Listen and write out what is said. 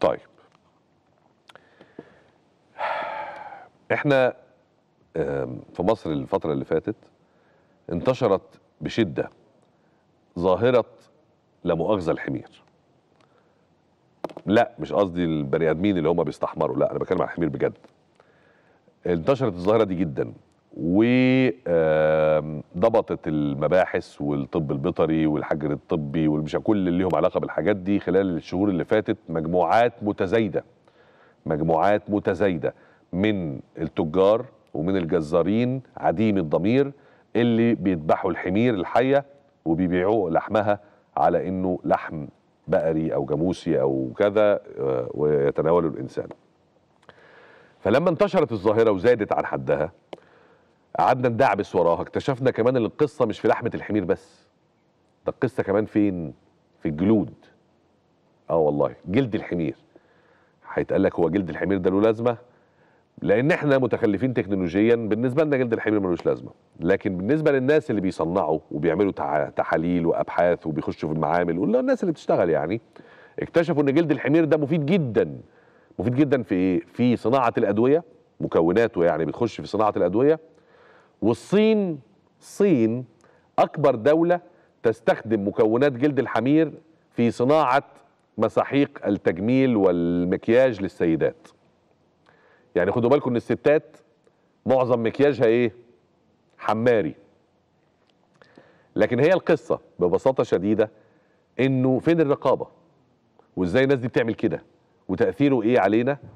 طيب احنا في مصر الفترة اللي فاتت انتشرت بشدة ظاهرة لا مؤاخذة الحمير لا مش قصدي البني ادمين اللي هم بيستحمروا لا انا بتكلم عن الحمير بجد انتشرت الظاهرة دي جدا وضبطت المباحث والطب البيطري والحجر الطبي والمشا كل اللي لهم علاقه بالحاجات دي خلال الشهور اللي فاتت مجموعات متزايده مجموعات متزايده من التجار ومن الجزارين عديم الضمير اللي بيذبحوا الحمير الحيه وبيبيعوا لحمها على انه لحم بقري او جاموسي او كذا آه، ويتناوله الانسان. فلما انتشرت الظاهره وزادت عن حدها قعدنا ندعبس وراها اكتشفنا كمان ان القصه مش في لحمه الحمير بس ده القصه كمان فين في الجلود اه والله جلد الحمير هيتقال لك هو جلد الحمير ده له لازمه لان احنا متخلفين تكنولوجيا بالنسبه لنا جلد الحمير ملوش لازمه لكن بالنسبه للناس اللي بيصنعوا وبيعملوا تحاليل وابحاث وبيخشوا في المعامل والناس اللي بتشتغل يعني اكتشفوا ان جلد الحمير ده مفيد جدا مفيد جدا في ايه في صناعه الادويه مكوناته يعني بتخش في صناعه الادويه والصين الصين أكبر دولة تستخدم مكونات جلد الحمير في صناعة مساحيق التجميل والمكياج للسيدات يعني خدوا بالكم ان الستات معظم مكياجها ايه حماري لكن هي القصة ببساطة شديدة انه فين الرقابة وازاي الناس دي بتعمل كده وتأثيره ايه علينا